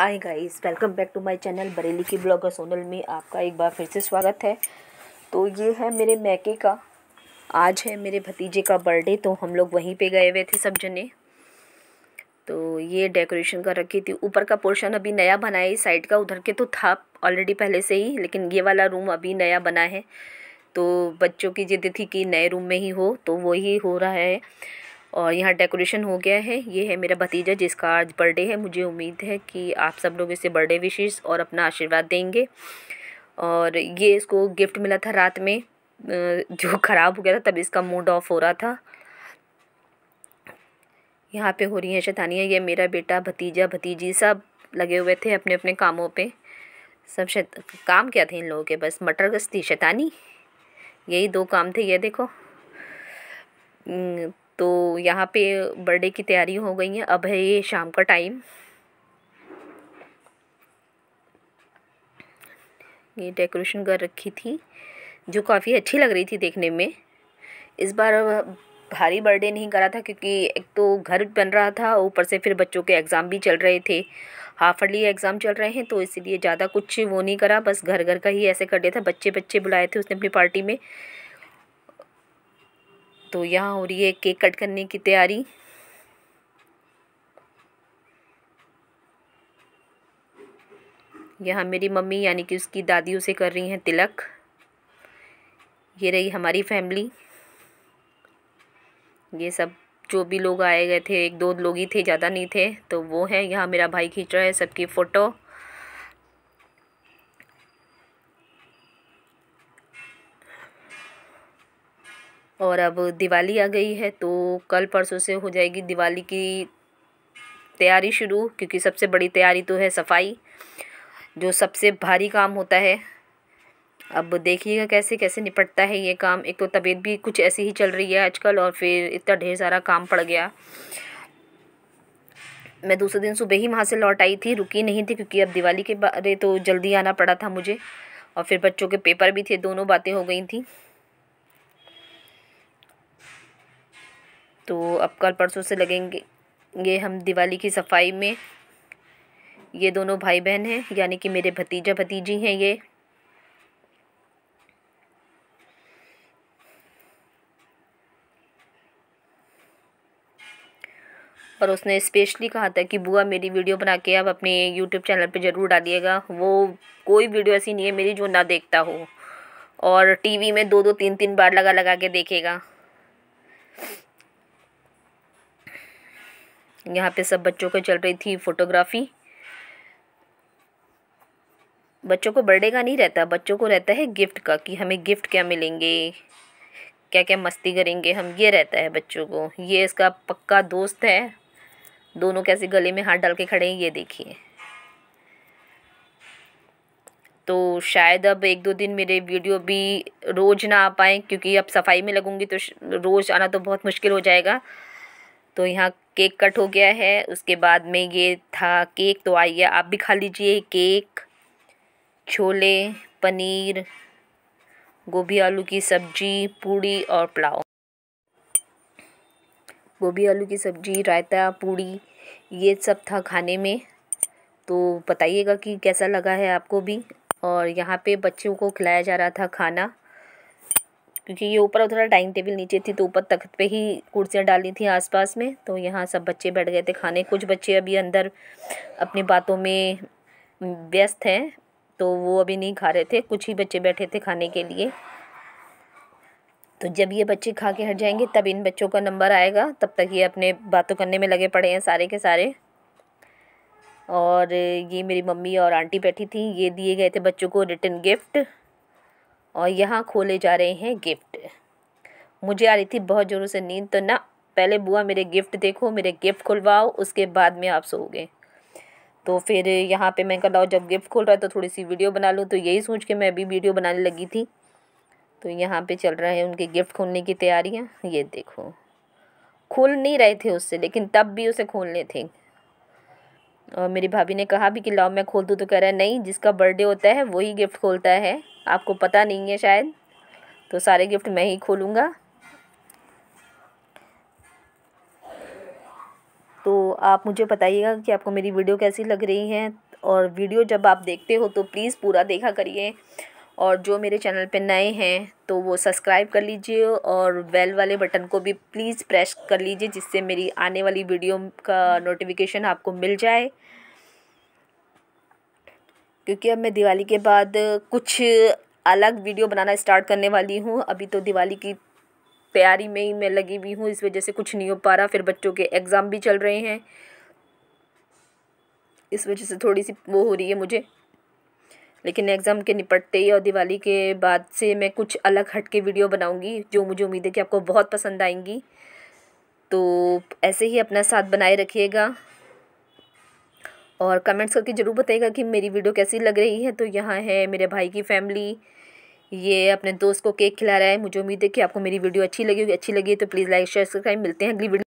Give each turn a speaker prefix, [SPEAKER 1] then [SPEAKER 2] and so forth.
[SPEAKER 1] hi guys welcome back to my channel Bareilly की blogger Sonal में आपका एक बार फिर से स्वागत है तो ये है मेरे मैके का आज है मेरे भतीजे का बर्थडे तो हम लोग वहीं पे गए हुए थे सब जने तो ये डेकोरेशन कर रखी थी ऊपर का पोर्शन अभी नया बना है साइड का उधर के तो था ऑलरेडी पहले से ही लेकिन ये वाला रूम अभी नया बना है तो बच्चों की जिद थी कि नए रूम में ही हो तो वही हो रहा है और यहाँ डेकोरेशन हो गया है ये है मेरा भतीजा जिसका आज बर्थडे है मुझे उम्मीद है कि आप सब लोग इसे बर्थडे विशेष और अपना आशीर्वाद देंगे और ये इसको गिफ्ट मिला था रात में जो ख़राब हो गया था तब इसका मूड ऑफ हो रहा था यहाँ पे हो रही हैं शैतानियाँ ये मेरा बेटा भतीजा भतीजी सब लगे हुए थे अपने अपने कामों पे सब काम क्या थे इन लोगों के बस मटर गश्ती शैतानी यही दो काम थे ये देखो तो यहाँ पे बर्थडे की तैयारी हो गई है अब है ये शाम का टाइम ये डेकोरेशन कर रखी थी जो काफ़ी अच्छी लग रही थी देखने में इस बार भारी बर्थडे नहीं करा था क्योंकि एक तो घर बन रहा था ऊपर से फिर बच्चों के एग्ज़ाम भी चल रहे थे हाफ अर्ली एग्ज़ाम चल रहे हैं तो इसीलिए ज़्यादा कुछ वो नहीं करा बस घर घर का ही ऐसे कर दिया था बच्चे बच्चे बुलाए थे उसने अपनी पार्टी में तो यहाँ हो रही है केक कट करने की तैयारी यहाँ मेरी मम्मी यानी कि उसकी दादी उसे कर रही हैं तिलक ये रही हमारी फैमिली ये सब जो भी लोग आए गए थे एक दो लोग ही थे ज़्यादा नहीं थे तो वो है यहाँ मेरा भाई खींच रहा है सबकी फ़ोटो और अब दिवाली आ गई है तो कल परसों से हो जाएगी दिवाली की तैयारी शुरू क्योंकि सबसे बड़ी तैयारी तो है सफाई जो सबसे भारी काम होता है अब देखिएगा कैसे कैसे निपटता है ये काम एक तो तबीयत भी कुछ ऐसी ही चल रही है आजकल और फिर इतना ढेर सारा काम पड़ गया मैं दूसरे दिन सुबह ही वहाँ से लौट आई थी रुकी नहीं थी क्योंकि अब दिवाली के बारे तो जल्दी आना पड़ा था मुझे और फिर बच्चों के पेपर भी थे दोनों बातें हो गई थी तो अब कल परसों से लगेंगे ये हम दिवाली की सफाई में ये दोनों भाई बहन हैं यानी कि मेरे भतीजा भतीजी हैं ये और उसने स्पेशली कहा था कि बुआ मेरी वीडियो बना के आप अपने यूट्यूब चैनल पे ज़रूर डालिएगा वो कोई वीडियो ऐसी नहीं है मेरी जो ना देखता हो और टीवी में दो दो तीन तीन बार लगा लगा के देखेगा यहाँ पे सब बच्चों को चल रही थी फोटोग्राफी बच्चों को बर्थडे का नहीं रहता बच्चों को रहता है गिफ्ट का कि हमें गिफ्ट क्या मिलेंगे क्या क्या मस्ती करेंगे हम ये रहता है बच्चों को ये इसका पक्का दोस्त है दोनों कैसे गले में हाथ डाल के खड़े हैं ये देखिए तो शायद अब एक दो दिन मेरे वीडियो भी रोज़ ना आ पाए क्योंकि अब सफाई में लगूंगी तो रोज़ आना तो बहुत मुश्किल हो जाएगा तो यहाँ केक कट हो गया है उसके बाद में ये था केक तो आइए आप भी खा लीजिए केक छोले पनीर गोभी आलू की सब्जी पूड़ी और पुलाव गोभी आलू की सब्जी रायता पूड़ी ये सब था खाने में तो बताइएगा कि कैसा लगा है आपको भी और यहाँ पे बच्चों को खिलाया जा रहा था खाना क्योंकि ये ऊपर थोड़ा डाइनिंग टेबल नीचे थी तो ऊपर तख्त पे ही कुर्सियाँ डाली थी आसपास में तो यहाँ सब बच्चे बैठ गए थे खाने कुछ बच्चे अभी अंदर अपनी बातों में व्यस्त हैं तो वो अभी नहीं खा रहे थे कुछ ही बच्चे बैठे थे खाने के लिए तो जब ये बच्चे खा के हट जाएंगे तब इन बच्चों का नंबर आएगा तब तक ये अपने बातों करने में लगे पड़े हैं सारे के सारे और ये मेरी मम्मी और आंटी बैठी थी ये दिए गए थे बच्चों को रिटर्न गिफ्ट और यहाँ खोले जा रहे हैं गिफ्ट मुझे आ रही थी बहुत ज़ोरों से नींद तो ना पहले बुआ मेरे गिफ्ट देखो मेरे गिफ्ट खुलवाओ उसके बाद में आप सोओगे तो फिर यहाँ पे मैं कर लाओ जब गिफ्ट खोल रहा है तो थोड़ी सी वीडियो बना लूँ तो यही सोच के मैं अभी वीडियो बनाने लगी थी तो यहाँ पे चल रहा है उनके गिफ्ट खोलने की तैयारियाँ ये देखो खोल नहीं रहे थे उससे लेकिन तब भी उसे खोलने थे और मेरी भाभी ने कहा भी कि लाओ मैं खोल दूँ तो कह रहा है नहीं जिसका बर्थडे होता है वही गिफ्ट खोलता है आपको पता नहीं है शायद तो सारे गिफ्ट मैं ही खोलूँगा तो आप मुझे बताइएगा कि आपको मेरी वीडियो कैसी लग रही है और वीडियो जब आप देखते हो तो प्लीज़ पूरा देखा करिए और जो मेरे चैनल पे नए हैं तो वो सब्सक्राइब कर लीजिए और बेल वाले बटन को भी प्लीज़ प्रेस कर लीजिए जिससे मेरी आने वाली वीडियो का नोटिफिकेशन आपको मिल जाए क्योंकि अब मैं दिवाली के बाद कुछ अलग वीडियो बनाना स्टार्ट करने वाली हूँ अभी तो दिवाली की तैयारी में ही मैं लगी हुई हूँ इस वजह से कुछ नहीं हो पा रहा फिर बच्चों के एग्ज़ाम भी चल रहे हैं इस वजह से थोड़ी सी वो हो रही है मुझे लेकिन एग्ज़ाम के निपटते ही और दिवाली के बाद से मैं कुछ अलग हट के वीडियो बनाऊँगी जो मुझे उम्मीद है कि आपको बहुत पसंद आएंगी तो ऐसे ही अपना साथ बनाए रखिएगा और कमेंट्स करके ज़रूर बताइएगा कि मेरी वीडियो कैसी लग रही है तो यहाँ है मेरे भाई की फैमिली ये अपने दोस्त को केक खिला रहा है मुझे उम्मीद है कि आपको मेरी वीडियो अच्छी लगी अच्छी लगी तो प्लीज़ लाइक शेयर सब्सक्राइब मिलते हैं अगली वीडियो